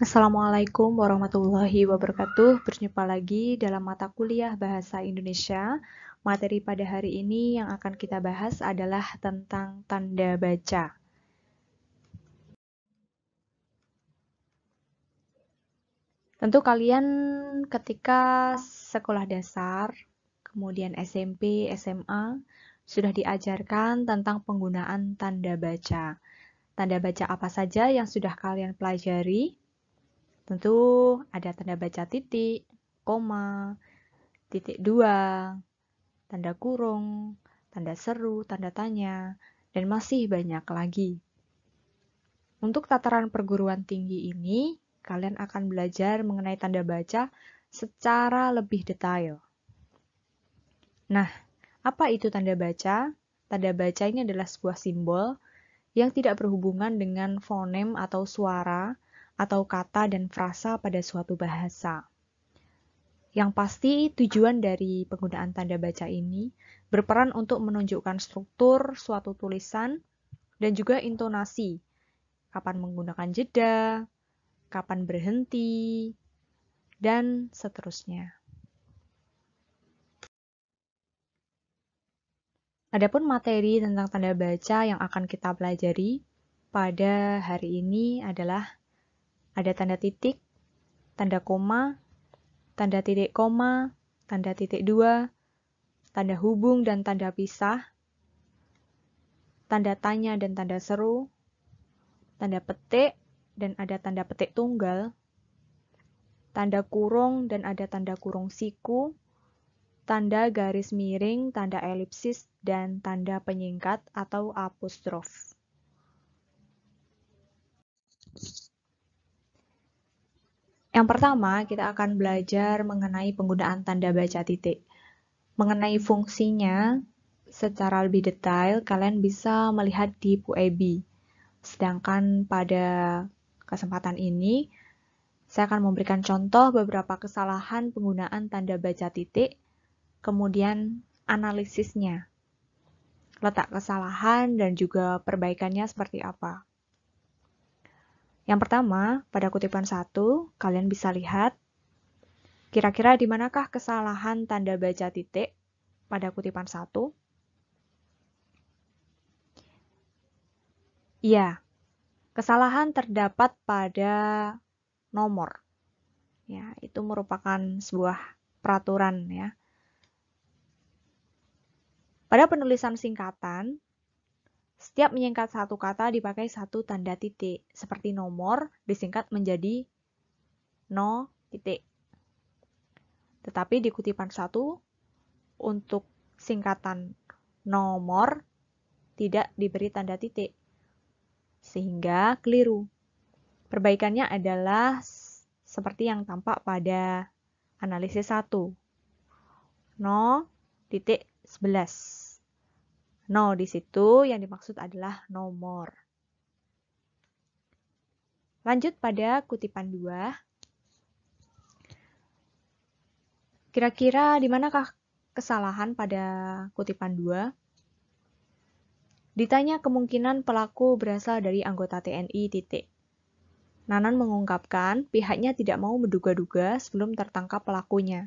Assalamualaikum warahmatullahi wabarakatuh. Berjumpa lagi dalam mata kuliah Bahasa Indonesia. Materi pada hari ini yang akan kita bahas adalah tentang tanda baca. Tentu kalian ketika sekolah dasar, kemudian SMP, SMA, sudah diajarkan tentang penggunaan tanda baca. Tanda baca apa saja yang sudah kalian pelajari, Tentu ada tanda baca titik, koma, titik dua, tanda kurung, tanda seru, tanda tanya, dan masih banyak lagi. Untuk tataran perguruan tinggi ini, kalian akan belajar mengenai tanda baca secara lebih detail. Nah, apa itu tanda baca? Tanda baca ini adalah sebuah simbol yang tidak berhubungan dengan fonem atau suara, atau kata dan frasa pada suatu bahasa. Yang pasti, tujuan dari penggunaan tanda baca ini berperan untuk menunjukkan struktur suatu tulisan dan juga intonasi, kapan menggunakan jeda, kapan berhenti, dan seterusnya. Adapun materi tentang tanda baca yang akan kita pelajari pada hari ini adalah ada tanda titik, tanda koma, tanda titik koma, tanda titik dua, tanda hubung dan tanda pisah, tanda tanya dan tanda seru, tanda petik dan ada tanda petik tunggal, tanda kurung dan ada tanda kurung siku, tanda garis miring, tanda elipsis, dan tanda penyingkat atau apostrof. Yang pertama, kita akan belajar mengenai penggunaan tanda baca titik. Mengenai fungsinya, secara lebih detail kalian bisa melihat di PUEB. Sedangkan pada kesempatan ini, saya akan memberikan contoh beberapa kesalahan penggunaan tanda baca titik, kemudian analisisnya, letak kesalahan, dan juga perbaikannya seperti apa. Yang pertama, pada kutipan 1, kalian bisa lihat kira-kira di manakah kesalahan tanda baca titik pada kutipan 1. Iya, kesalahan terdapat pada nomor. Ya, itu merupakan sebuah peraturan ya. Pada penulisan singkatan, setiap menyingkat satu kata dipakai satu tanda titik, seperti nomor disingkat menjadi no titik. Tetapi di kutipan satu, untuk singkatan nomor tidak diberi tanda titik, sehingga keliru. Perbaikannya adalah seperti yang tampak pada analisis satu No titik 11. No di situ yang dimaksud adalah nomor. Lanjut pada kutipan 2. Kira-kira di manakah kesalahan pada kutipan 2? Ditanya kemungkinan pelaku berasal dari anggota TNI titik. Nanan mengungkapkan pihaknya tidak mau menduga-duga sebelum tertangkap pelakunya.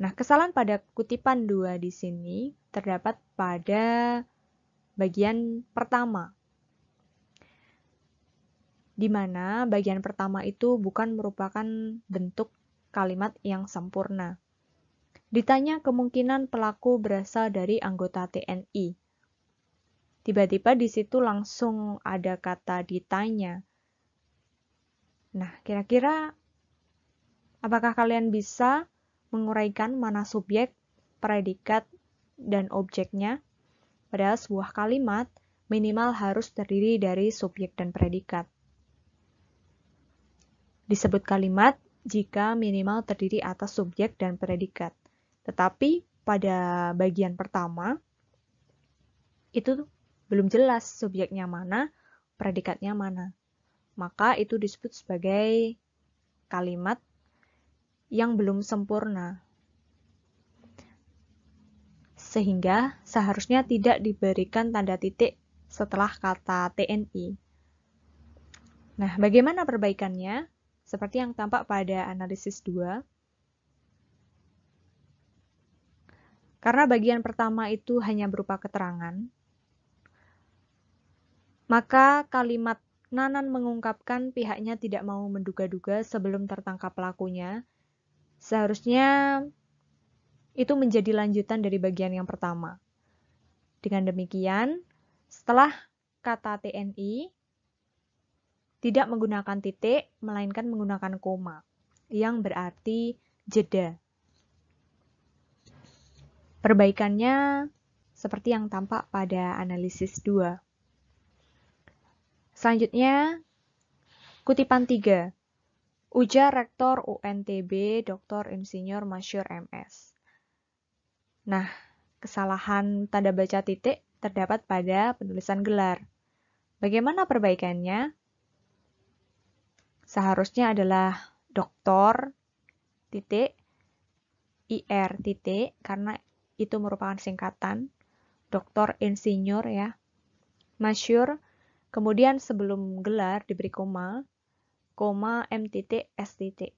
Nah, kesalahan pada kutipan dua di sini terdapat pada bagian pertama. Di mana bagian pertama itu bukan merupakan bentuk kalimat yang sempurna. Ditanya kemungkinan pelaku berasal dari anggota TNI. Tiba-tiba di situ langsung ada kata ditanya. Nah, kira-kira apakah kalian bisa menguraikan mana subjek, predikat, dan objeknya, padahal sebuah kalimat minimal harus terdiri dari subjek dan predikat. Disebut kalimat jika minimal terdiri atas subjek dan predikat. Tetapi pada bagian pertama, itu belum jelas subjeknya mana, predikatnya mana. Maka itu disebut sebagai kalimat yang belum sempurna. Sehingga seharusnya tidak diberikan tanda titik setelah kata TNI. Nah, bagaimana perbaikannya? Seperti yang tampak pada analisis 2. Karena bagian pertama itu hanya berupa keterangan, maka kalimat Nanan mengungkapkan pihaknya tidak mau menduga-duga sebelum tertangkap pelakunya Seharusnya itu menjadi lanjutan dari bagian yang pertama. Dengan demikian, setelah kata TNI tidak menggunakan titik, melainkan menggunakan koma, yang berarti jeda. Perbaikannya seperti yang tampak pada analisis 2. Selanjutnya, kutipan 3. Ujar Rektor UNTB Dr. Insinyur Masyur MS. Nah, kesalahan tanda baca titik terdapat pada penulisan gelar. Bagaimana perbaikannya? Seharusnya adalah doktor titik IR titik karena itu merupakan singkatan doktor insinyur ya. Masyur, kemudian sebelum gelar diberi koma, m titik s titik.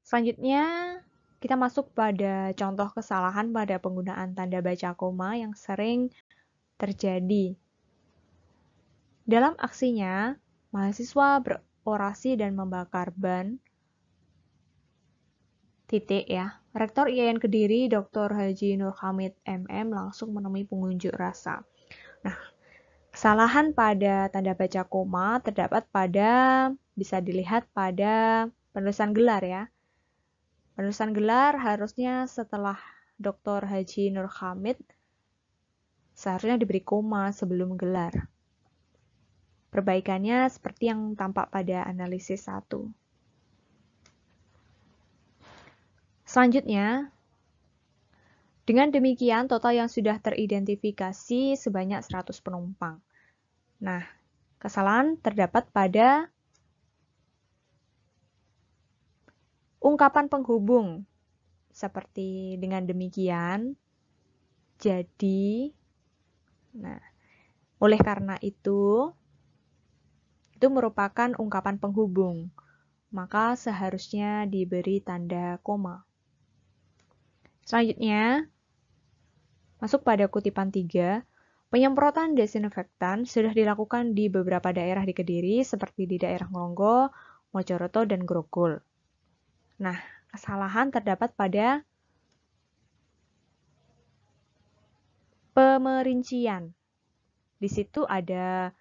Selanjutnya, kita masuk pada contoh kesalahan pada penggunaan tanda baca koma yang sering terjadi. Dalam aksinya, mahasiswa berorasi dan membakar ban. Titik ya. Rektor IAIN Kediri, Dr. Haji Nur Hamid MM langsung menemui pengunjuk rasa. Nah, Kesalahan pada tanda baca koma terdapat pada bisa dilihat pada penulisan gelar ya. Penulisan gelar harusnya setelah Dr. Haji Nur Hamid seharusnya diberi koma sebelum gelar. Perbaikannya seperti yang tampak pada analisis 1. Selanjutnya, dengan demikian, total yang sudah teridentifikasi sebanyak 100 penumpang. Nah, kesalahan terdapat pada ungkapan penghubung seperti dengan demikian. Jadi, nah, oleh karena itu, itu merupakan ungkapan penghubung, maka seharusnya diberi tanda koma. Selanjutnya, masuk pada kutipan 3, penyemprotan desinfektan sudah dilakukan di beberapa daerah di Kediri seperti di daerah Ngonggo, Mojoroto, dan Grogol. Nah, kesalahan terdapat pada pemerincian. Di situ ada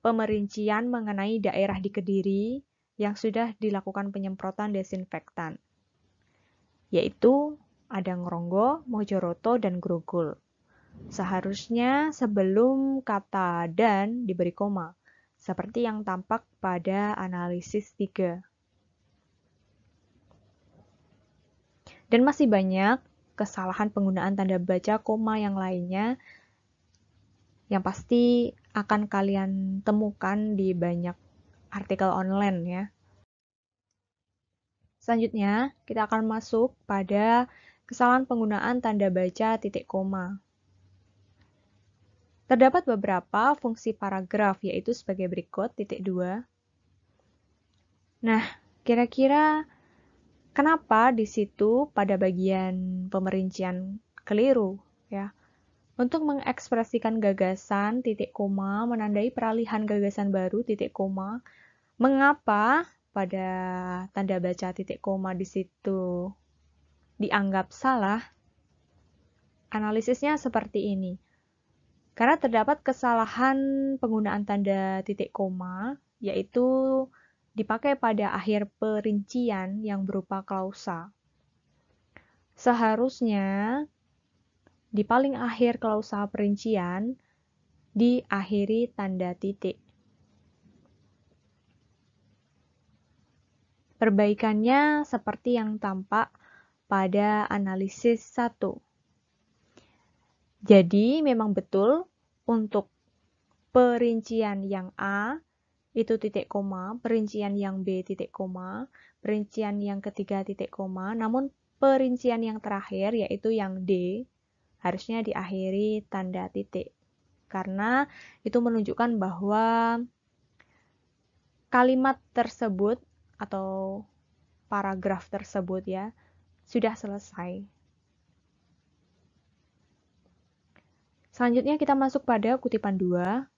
pemerincian mengenai daerah di Kediri yang sudah dilakukan penyemprotan desinfektan, yaitu ada Ngronggo, Mojoroto, dan Grogol. Seharusnya sebelum kata dan diberi koma, seperti yang tampak pada analisis 3. Dan masih banyak kesalahan penggunaan tanda baca koma yang lainnya yang pasti akan kalian temukan di banyak artikel online ya. Selanjutnya, kita akan masuk pada kesalahan penggunaan tanda baca titik koma. Terdapat beberapa fungsi paragraf, yaitu sebagai berikut, titik dua Nah, kira-kira kenapa di situ pada bagian pemerincian keliru? ya Untuk mengekspresikan gagasan, titik koma, menandai peralihan gagasan baru, titik koma, mengapa pada tanda baca titik koma di situ dianggap salah, analisisnya seperti ini. Karena terdapat kesalahan penggunaan tanda titik koma, yaitu dipakai pada akhir perincian yang berupa klausa. Seharusnya di paling akhir klausa perincian diakhiri tanda titik. Perbaikannya seperti yang tampak pada analisis 1. Jadi memang betul untuk perincian yang A itu titik koma, perincian yang B titik koma, perincian yang ketiga titik koma, namun perincian yang terakhir yaitu yang D harusnya diakhiri tanda titik. Karena itu menunjukkan bahwa kalimat tersebut atau paragraf tersebut ya sudah selesai. Selanjutnya kita masuk pada kutipan 2.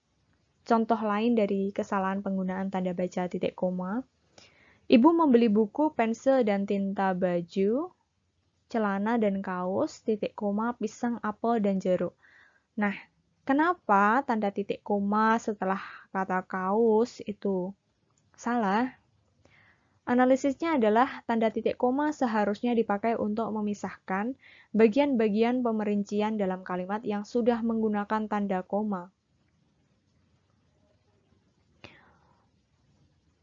Contoh lain dari kesalahan penggunaan tanda baca titik koma. Ibu membeli buku, pensil, dan tinta baju, celana dan kaos, titik koma, pisang, apel, dan jeruk. Nah, kenapa tanda titik koma setelah kata kaos itu salah? Analisisnya adalah tanda titik koma seharusnya dipakai untuk memisahkan bagian-bagian pemerincian dalam kalimat yang sudah menggunakan tanda koma.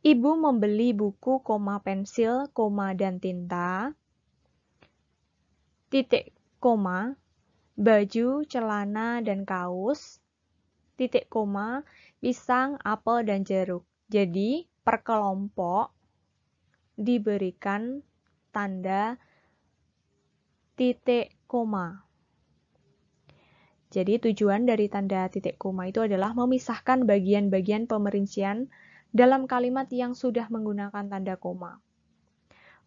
Ibu membeli buku, koma pensil, koma dan tinta. Titik koma, baju, celana dan kaos. Titik koma, pisang, apel dan jeruk. Jadi, per kelompok diberikan tanda titik koma. Jadi tujuan dari tanda titik koma itu adalah memisahkan bagian-bagian pemerincian dalam kalimat yang sudah menggunakan tanda koma.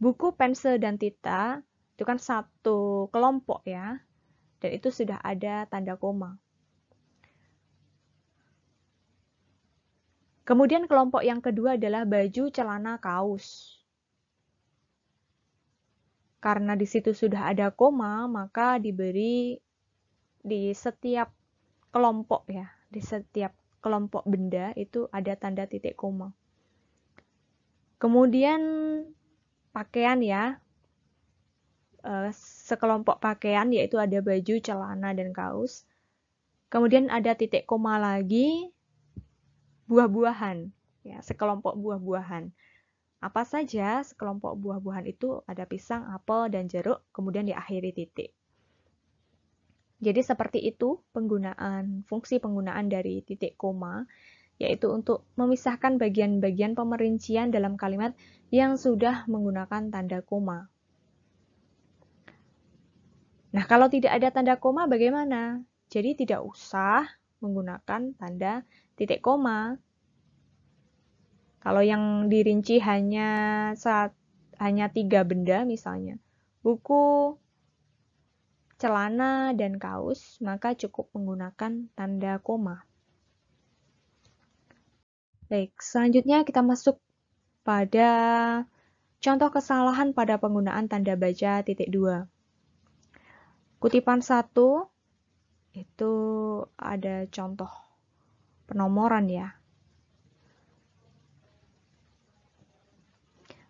Buku, pensil, dan tita itu kan satu kelompok ya, dan itu sudah ada tanda koma. Kemudian kelompok yang kedua adalah baju, celana, kaos. Karena di situ sudah ada koma, maka diberi di setiap kelompok ya, di setiap kelompok benda itu ada tanda titik koma. Kemudian pakaian ya, eh, sekelompok pakaian yaitu ada baju, celana, dan kaos. Kemudian ada titik koma lagi buah-buahan, ya sekelompok buah-buahan. Apa saja sekelompok buah-buahan itu ada pisang, apel, dan jeruk, kemudian diakhiri titik. Jadi seperti itu penggunaan fungsi penggunaan dari titik koma yaitu untuk memisahkan bagian-bagian pemerincian dalam kalimat yang sudah menggunakan tanda koma. Nah, kalau tidak ada tanda koma bagaimana? Jadi tidak usah menggunakan tanda titik koma. Kalau yang dirinci hanya saat hanya tiga benda misalnya, buku, celana, dan kaos, maka cukup menggunakan tanda koma. Baik, selanjutnya kita masuk pada contoh kesalahan pada penggunaan tanda baca titik dua. Kutipan 1 itu ada contoh penomoran ya.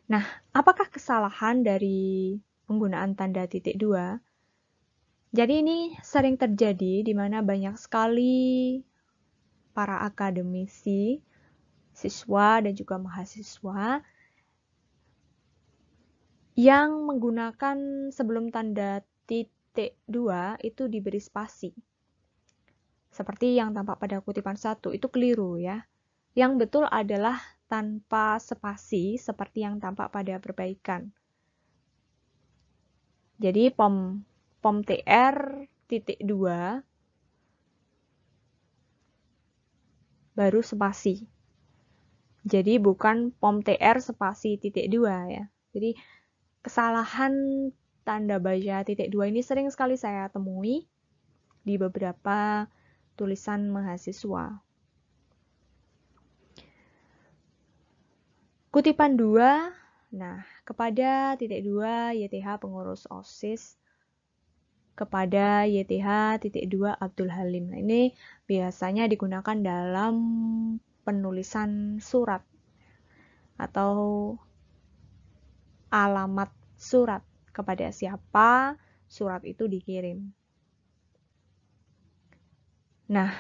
Nah, apakah kesalahan dari penggunaan tanda titik dua? Jadi ini sering terjadi di mana banyak sekali para akademisi, siswa dan juga mahasiswa yang menggunakan sebelum tanda titik dua itu diberi spasi. Seperti yang tampak pada kutipan satu itu keliru ya. Yang betul adalah tanpa spasi seperti yang tampak pada perbaikan. Jadi pom pom TR titik 2 baru spasi. Jadi bukan pom TR spasi titik 2 ya. Jadi kesalahan tanda baca titik 2 ini sering sekali saya temui di beberapa tulisan mahasiswa. Kutipan 2, nah, kepada titik 2 YTH pengurus OSIS kepada YTH titik 2 Abdul Halim. Nah, ini biasanya digunakan dalam penulisan surat atau alamat surat kepada siapa surat itu dikirim. Nah,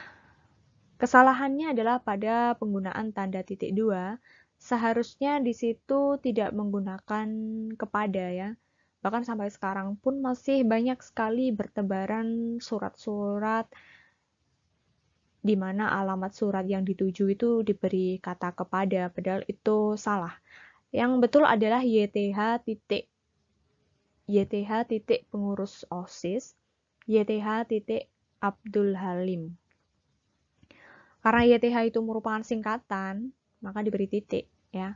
kesalahannya adalah pada penggunaan tanda titik 2 seharusnya di situ tidak menggunakan kepada ya. Bahkan sampai sekarang pun masih banyak sekali bertebaran surat-surat di mana alamat surat yang dituju itu diberi kata kepada, padahal itu salah. Yang betul adalah YTH titik YTH titik pengurus OSIS, YTH titik Abdul Halim. Karena YTH itu merupakan singkatan, maka diberi titik ya.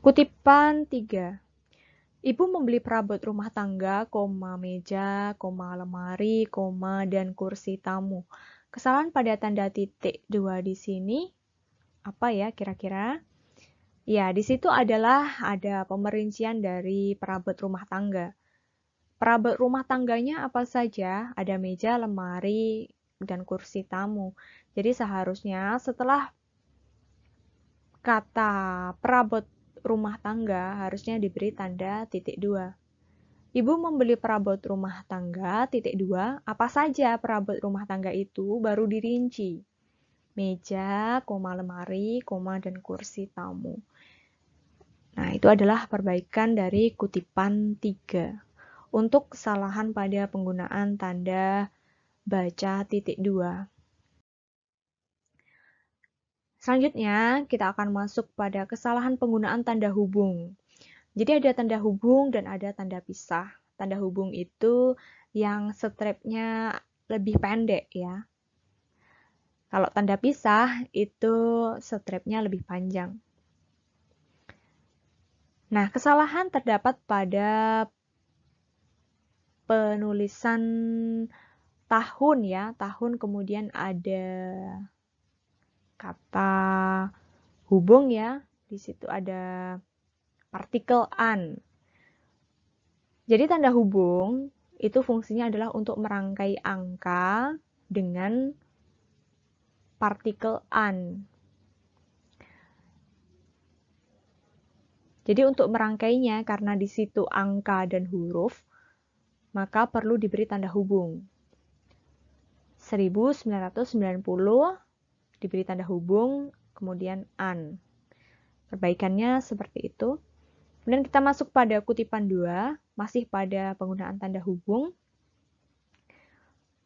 Kutipan 3. Ibu membeli perabot rumah tangga, koma meja, koma lemari, koma dan kursi tamu. Kesalahan pada tanda titik 2 di sini apa ya kira-kira? Ya, di situ adalah ada pemerincian dari perabot rumah tangga. Perabot rumah tangganya apa saja? Ada meja, lemari, dan kursi tamu. Jadi seharusnya setelah kata perabot rumah tangga harusnya diberi tanda titik dua. Ibu membeli perabot rumah tangga titik dua, apa saja perabot rumah tangga itu baru dirinci. Meja, koma lemari, koma dan kursi tamu. Nah, itu adalah perbaikan dari kutipan tiga. Untuk kesalahan pada penggunaan tanda baca titik dua. Selanjutnya, kita akan masuk pada kesalahan penggunaan tanda hubung. Jadi ada tanda hubung dan ada tanda pisah. Tanda hubung itu yang strapnya lebih pendek ya. Kalau tanda pisah itu strapnya lebih panjang. Nah, kesalahan terdapat pada penulisan tahun ya tahun kemudian ada kata hubung ya di situ ada partikel an jadi tanda hubung itu fungsinya adalah untuk merangkai angka dengan partikel an Jadi untuk merangkainya karena di situ angka dan huruf, maka perlu diberi tanda hubung. 1990 diberi tanda hubung, kemudian an. Perbaikannya seperti itu. Kemudian kita masuk pada kutipan 2, masih pada penggunaan tanda hubung.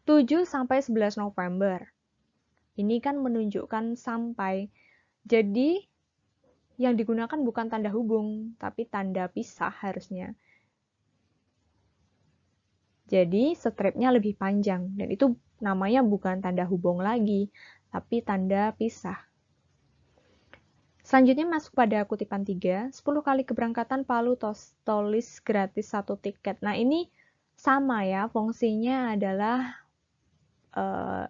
7 sampai 11 November. Ini kan menunjukkan sampai. Jadi yang digunakan bukan tanda hubung, tapi tanda pisah harusnya. Jadi stripnya lebih panjang dan itu namanya bukan tanda hubung lagi, tapi tanda pisah. Selanjutnya masuk pada kutipan 3, 10 kali keberangkatan Palu Tolis gratis satu tiket. Nah ini sama ya, fungsinya adalah uh,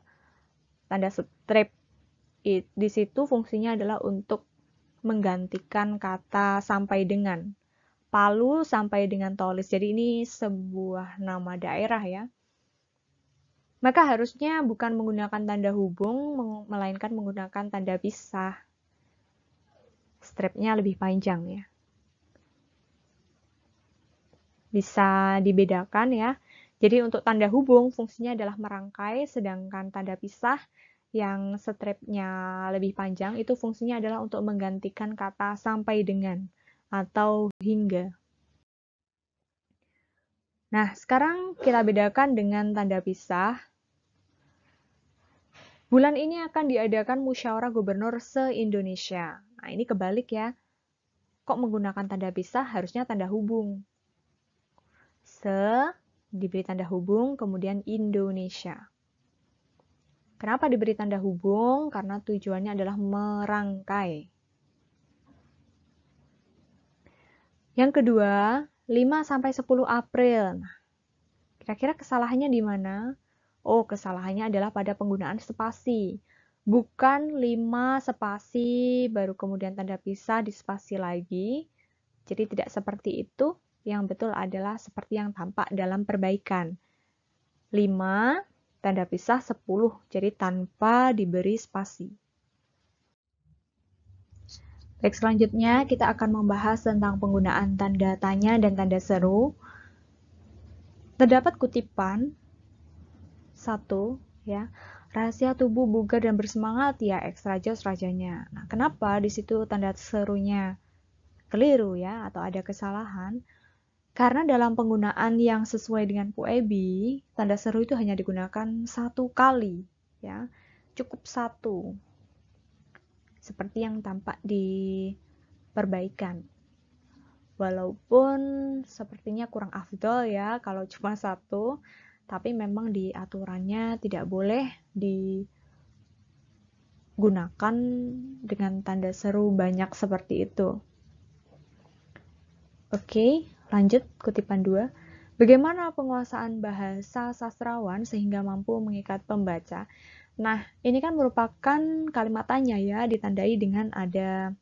tanda strip. Di situ fungsinya adalah untuk menggantikan kata sampai dengan. Palu sampai dengan Tolis. Jadi ini sebuah nama daerah ya maka harusnya bukan menggunakan tanda hubung, melainkan menggunakan tanda pisah. Strapnya lebih panjang ya. Bisa dibedakan ya. Jadi untuk tanda hubung fungsinya adalah merangkai, sedangkan tanda pisah yang strapnya lebih panjang itu fungsinya adalah untuk menggantikan kata sampai dengan atau hingga. Nah, sekarang kita bedakan dengan tanda pisah Bulan ini akan diadakan musyawarah gubernur se-Indonesia. Nah, ini kebalik ya. Kok menggunakan tanda pisah? Harusnya tanda hubung. Se diberi tanda hubung, kemudian Indonesia. Kenapa diberi tanda hubung? Karena tujuannya adalah merangkai. Yang kedua, 5 sampai 10 April. Nah, kira-kira kesalahannya di mana? Oh, kesalahannya adalah pada penggunaan spasi. Bukan 5 spasi, baru kemudian tanda pisah di spasi lagi. Jadi tidak seperti itu. Yang betul adalah seperti yang tampak dalam perbaikan. 5, tanda pisah 10. Jadi tanpa diberi spasi. Baik, selanjutnya kita akan membahas tentang penggunaan tanda tanya dan tanda seru. Terdapat kutipan satu ya rahasia tubuh bugar dan bersemangat ya ekstra jos rajanya. Nah, kenapa di situ tanda serunya keliru ya atau ada kesalahan? Karena dalam penggunaan yang sesuai dengan puebi, tanda seru itu hanya digunakan satu kali ya, cukup satu. Seperti yang tampak di perbaikan. Walaupun sepertinya kurang afdol ya kalau cuma satu, tapi memang di aturannya tidak boleh digunakan dengan tanda seru banyak seperti itu. Oke, lanjut kutipan 2. Bagaimana penguasaan bahasa sastrawan sehingga mampu mengikat pembaca? Nah, ini kan merupakan kalimat tanya ya, ditandai dengan ada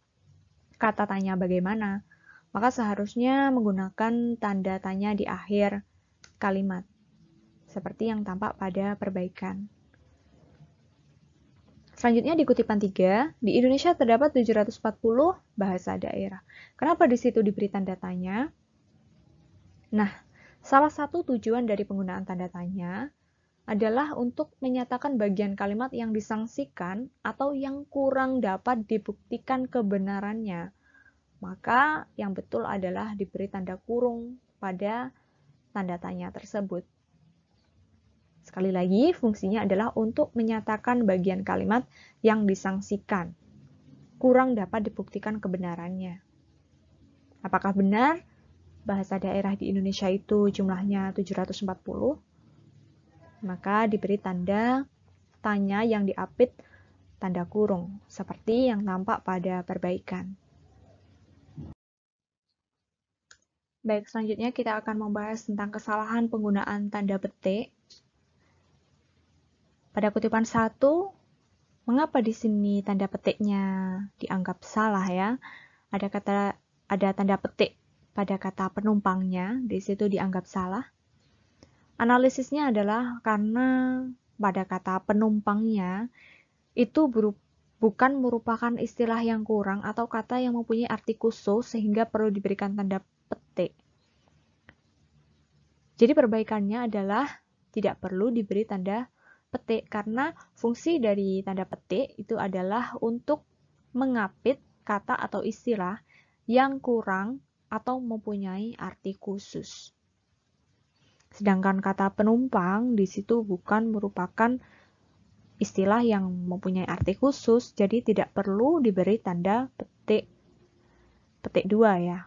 kata tanya bagaimana. Maka seharusnya menggunakan tanda tanya di akhir kalimat seperti yang tampak pada perbaikan. Selanjutnya di kutipan 3, di Indonesia terdapat 740 bahasa daerah. Kenapa di situ diberi tanda tanya? Nah, salah satu tujuan dari penggunaan tanda tanya adalah untuk menyatakan bagian kalimat yang disangsikan atau yang kurang dapat dibuktikan kebenarannya. Maka yang betul adalah diberi tanda kurung pada tanda tanya tersebut. Sekali lagi, fungsinya adalah untuk menyatakan bagian kalimat yang disangsikan. Kurang dapat dibuktikan kebenarannya. Apakah benar bahasa daerah di Indonesia itu jumlahnya 740? Maka diberi tanda tanya yang diapit tanda kurung, seperti yang nampak pada perbaikan. Baik, selanjutnya kita akan membahas tentang kesalahan penggunaan tanda petik pada kutipan satu, mengapa di sini tanda petiknya dianggap salah ya? Ada kata ada tanda petik pada kata penumpangnya, di situ dianggap salah. Analisisnya adalah karena pada kata penumpangnya itu berupa bukan merupakan istilah yang kurang atau kata yang mempunyai arti khusus sehingga perlu diberikan tanda petik. Jadi perbaikannya adalah tidak perlu diberi tanda petik karena fungsi dari tanda petik itu adalah untuk mengapit kata atau istilah yang kurang atau mempunyai arti khusus. Sedangkan kata penumpang di situ bukan merupakan istilah yang mempunyai arti khusus, jadi tidak perlu diberi tanda petik petik dua ya.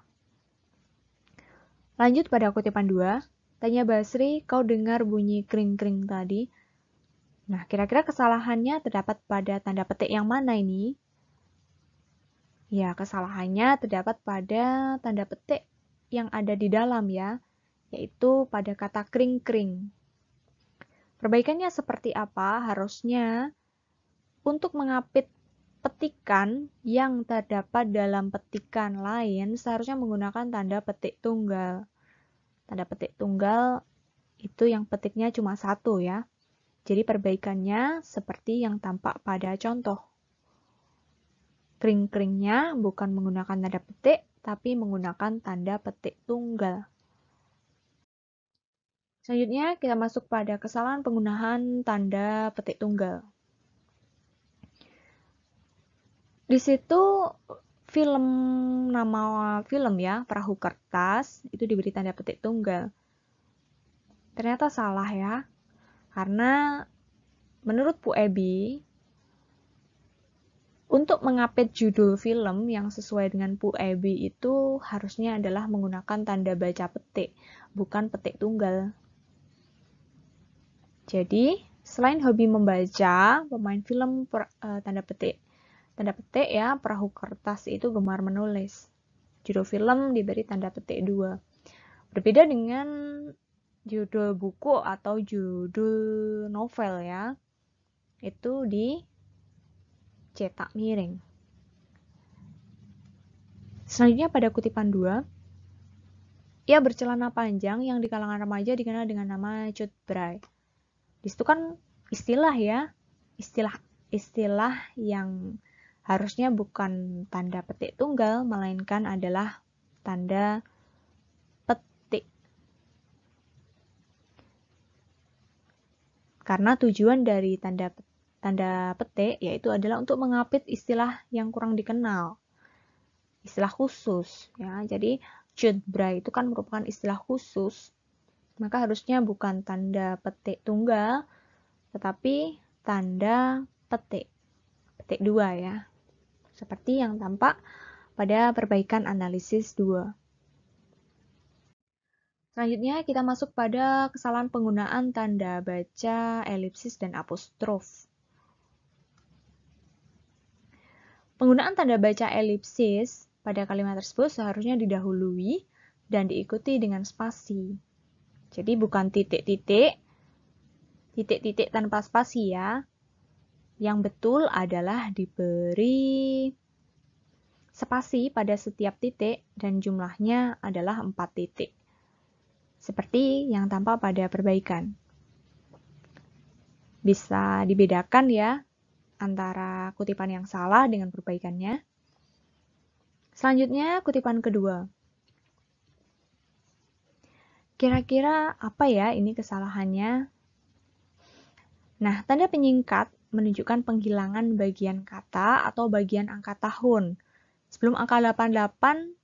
Lanjut pada kutipan 2, tanya Basri, kau dengar bunyi kring-kring tadi? Nah, kira-kira kesalahannya terdapat pada tanda petik yang mana ini? Ya, kesalahannya terdapat pada tanda petik yang ada di dalam ya, yaitu pada kata kring-kring. Perbaikannya seperti apa? Harusnya untuk mengapit petikan yang terdapat dalam petikan lain seharusnya menggunakan tanda petik tunggal. Tanda petik tunggal itu yang petiknya cuma satu ya. Jadi perbaikannya seperti yang tampak pada contoh. kring-kringnya bukan menggunakan tanda petik, tapi menggunakan tanda petik tunggal. Selanjutnya kita masuk pada kesalahan penggunaan tanda petik tunggal. Di situ film nama film ya, perahu kertas itu diberi tanda petik tunggal. Ternyata salah ya. Karena menurut Bu Ebi, untuk mengapit judul film yang sesuai dengan Bu Ebi itu harusnya adalah menggunakan tanda baca petik, bukan petik tunggal. Jadi, selain hobi membaca, pemain film per, uh, tanda petik. Tanda petik ya, perahu kertas itu gemar menulis. Judul film diberi tanda petik dua. Berbeda dengan judul buku atau judul novel ya itu di cetak miring. Selanjutnya pada kutipan dua, ia bercelana panjang yang di kalangan remaja dikenal dengan nama cut bray. Di kan istilah ya, istilah istilah yang harusnya bukan tanda petik tunggal melainkan adalah tanda Karena tujuan dari tanda tanda petik yaitu adalah untuk mengapit istilah yang kurang dikenal. Istilah khusus ya. Jadi cutbra itu kan merupakan istilah khusus. Maka harusnya bukan tanda petik tunggal tetapi tanda petik. Petik dua ya. Seperti yang tampak pada perbaikan analisis 2. Selanjutnya kita masuk pada kesalahan penggunaan tanda baca, elipsis, dan apostrof. Penggunaan tanda baca elipsis pada kalimat tersebut seharusnya didahului dan diikuti dengan spasi. Jadi bukan titik-titik, titik-titik tanpa spasi ya. Yang betul adalah diberi spasi pada setiap titik dan jumlahnya adalah 4 titik seperti yang tampak pada perbaikan. Bisa dibedakan ya antara kutipan yang salah dengan perbaikannya. Selanjutnya, kutipan kedua. Kira-kira apa ya ini kesalahannya? Nah, tanda penyingkat menunjukkan penghilangan bagian kata atau bagian angka tahun. Sebelum angka 88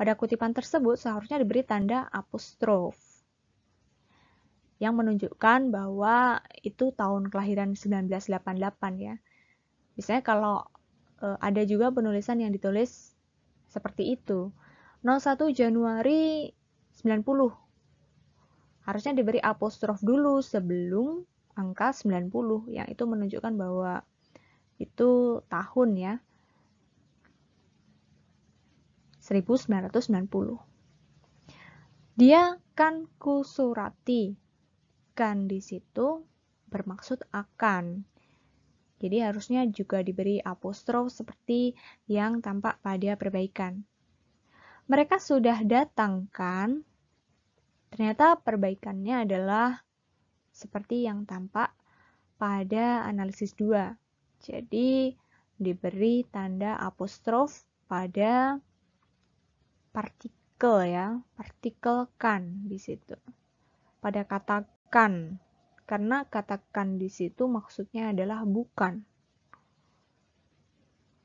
pada kutipan tersebut seharusnya diberi tanda apostrof yang menunjukkan bahwa itu tahun kelahiran 1988 ya. Misalnya kalau e, ada juga penulisan yang ditulis seperti itu. 01 Januari 90. Harusnya diberi apostrof dulu sebelum angka 90 yang itu menunjukkan bahwa itu tahun ya. 1990. Dia kan kusurati. Kan di situ bermaksud akan. Jadi harusnya juga diberi apostrof seperti yang tampak pada perbaikan. Mereka sudah datang kan? Ternyata perbaikannya adalah seperti yang tampak pada analisis 2. Jadi diberi tanda apostrof pada partikel ya, partikel kan di situ. Pada kata kan, karena kata kan di situ maksudnya adalah bukan.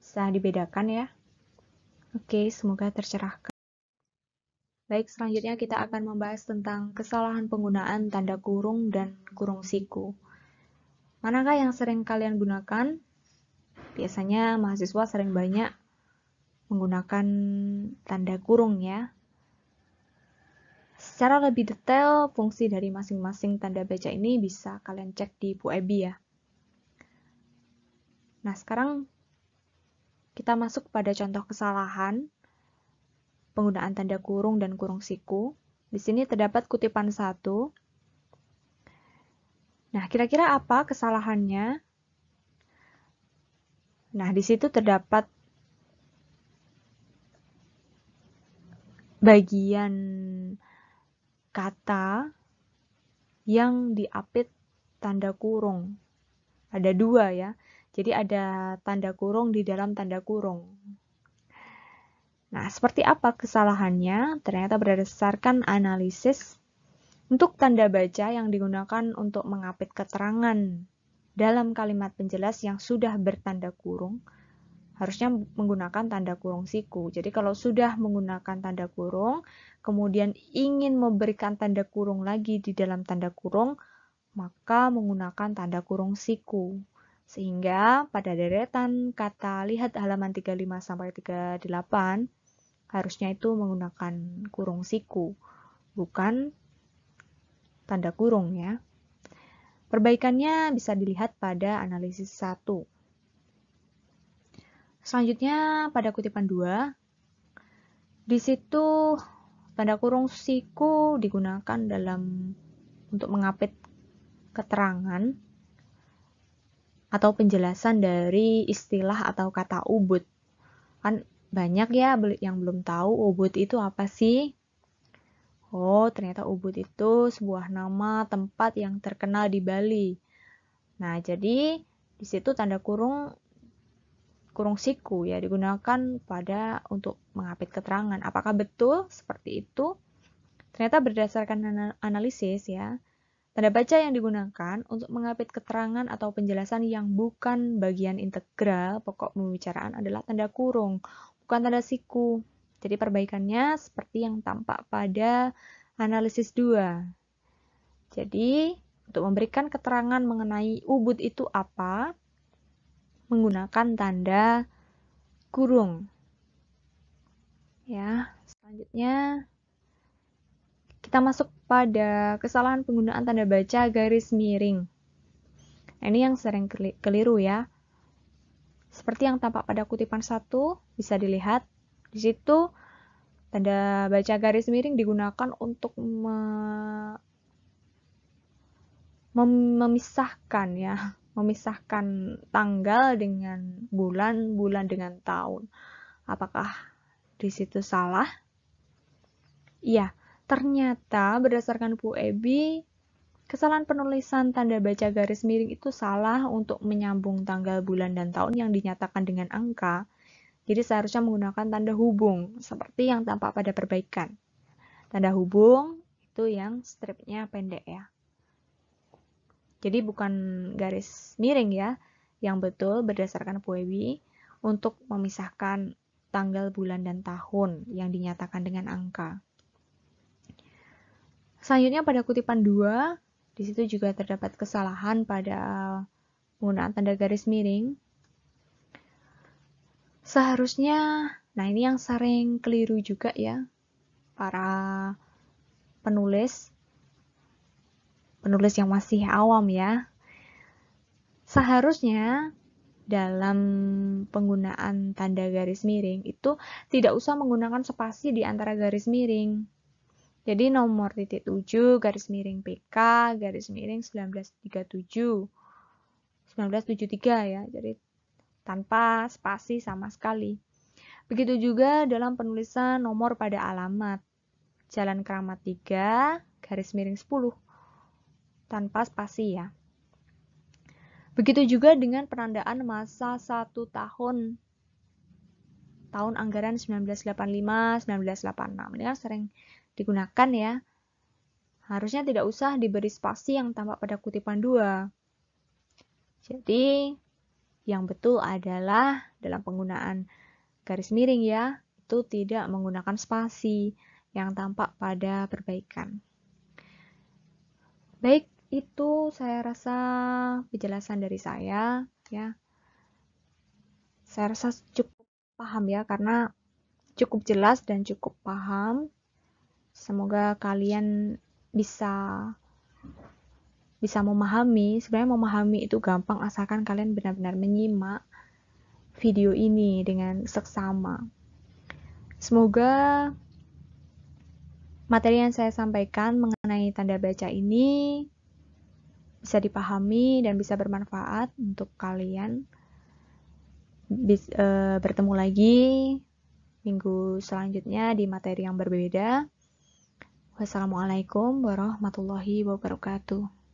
Bisa dibedakan ya. Oke, semoga tercerahkan. Baik, selanjutnya kita akan membahas tentang kesalahan penggunaan tanda kurung dan kurung siku. Manakah yang sering kalian gunakan? Biasanya mahasiswa sering banyak menggunakan tanda kurung ya. Secara lebih detail, fungsi dari masing-masing tanda baca ini bisa kalian cek di Bu Ebi ya. Nah, sekarang kita masuk pada contoh kesalahan penggunaan tanda kurung dan kurung siku. Di sini terdapat kutipan satu. Nah, kira-kira apa kesalahannya? Nah, di situ terdapat bagian kata yang diapit tanda kurung. Ada dua ya. Jadi ada tanda kurung di dalam tanda kurung. Nah, seperti apa kesalahannya? Ternyata berdasarkan analisis untuk tanda baca yang digunakan untuk mengapit keterangan dalam kalimat penjelas yang sudah bertanda kurung, harusnya menggunakan tanda kurung siku. Jadi kalau sudah menggunakan tanda kurung, kemudian ingin memberikan tanda kurung lagi di dalam tanda kurung, maka menggunakan tanda kurung siku. Sehingga pada deretan kata lihat halaman 35 sampai 38 harusnya itu menggunakan kurung siku, bukan tanda kurung ya. Perbaikannya bisa dilihat pada analisis 1. Selanjutnya pada kutipan 2, di situ tanda kurung siku digunakan dalam untuk mengapit keterangan atau penjelasan dari istilah atau kata ubud. Kan banyak ya yang belum tahu ubud itu apa sih? Oh, ternyata ubud itu sebuah nama tempat yang terkenal di Bali. Nah, jadi di situ tanda kurung kurung siku ya digunakan pada untuk mengapit keterangan. Apakah betul seperti itu? Ternyata berdasarkan analisis ya, tanda baca yang digunakan untuk mengapit keterangan atau penjelasan yang bukan bagian integral pokok pembicaraan adalah tanda kurung, bukan tanda siku. Jadi perbaikannya seperti yang tampak pada analisis 2. Jadi, untuk memberikan keterangan mengenai ubud itu apa, menggunakan tanda kurung. Ya, selanjutnya kita masuk pada kesalahan penggunaan tanda baca garis miring. Nah, ini yang sering keliru ya. Seperti yang tampak pada kutipan 1, bisa dilihat di situ tanda baca garis miring digunakan untuk me memisahkan ya memisahkan tanggal dengan bulan, bulan dengan tahun. Apakah di situ salah? Iya, ternyata berdasarkan Bu Ebi, kesalahan penulisan tanda baca garis miring itu salah untuk menyambung tanggal, bulan, dan tahun yang dinyatakan dengan angka. Jadi seharusnya menggunakan tanda hubung, seperti yang tampak pada perbaikan. Tanda hubung itu yang stripnya pendek ya. Jadi bukan garis miring ya, yang betul berdasarkan Puebi untuk memisahkan tanggal, bulan, dan tahun yang dinyatakan dengan angka. Selanjutnya pada kutipan 2, di situ juga terdapat kesalahan pada penggunaan tanda garis miring. Seharusnya, nah ini yang sering keliru juga ya, para penulis penulis yang masih awam ya. Seharusnya dalam penggunaan tanda garis miring itu tidak usah menggunakan spasi di antara garis miring. Jadi nomor titik 7 garis miring PK garis miring 1937 1973 ya. Jadi tanpa spasi sama sekali. Begitu juga dalam penulisan nomor pada alamat. Jalan Keramat 3 garis miring 10 tanpa spasi ya. Begitu juga dengan penandaan masa satu tahun tahun anggaran 1985-1986. Ini kan sering digunakan ya. Harusnya tidak usah diberi spasi yang tampak pada kutipan 2. Jadi, yang betul adalah dalam penggunaan garis miring ya, itu tidak menggunakan spasi yang tampak pada perbaikan. Baik, itu saya rasa penjelasan dari saya ya. Saya rasa cukup paham ya karena cukup jelas dan cukup paham. Semoga kalian bisa bisa memahami. Sebenarnya memahami itu gampang asalkan kalian benar-benar menyimak video ini dengan seksama. Semoga materi yang saya sampaikan mengenai tanda baca ini bisa dipahami dan bisa bermanfaat untuk kalian. Bis, e, bertemu lagi minggu selanjutnya di materi yang berbeda. Wassalamualaikum warahmatullahi wabarakatuh.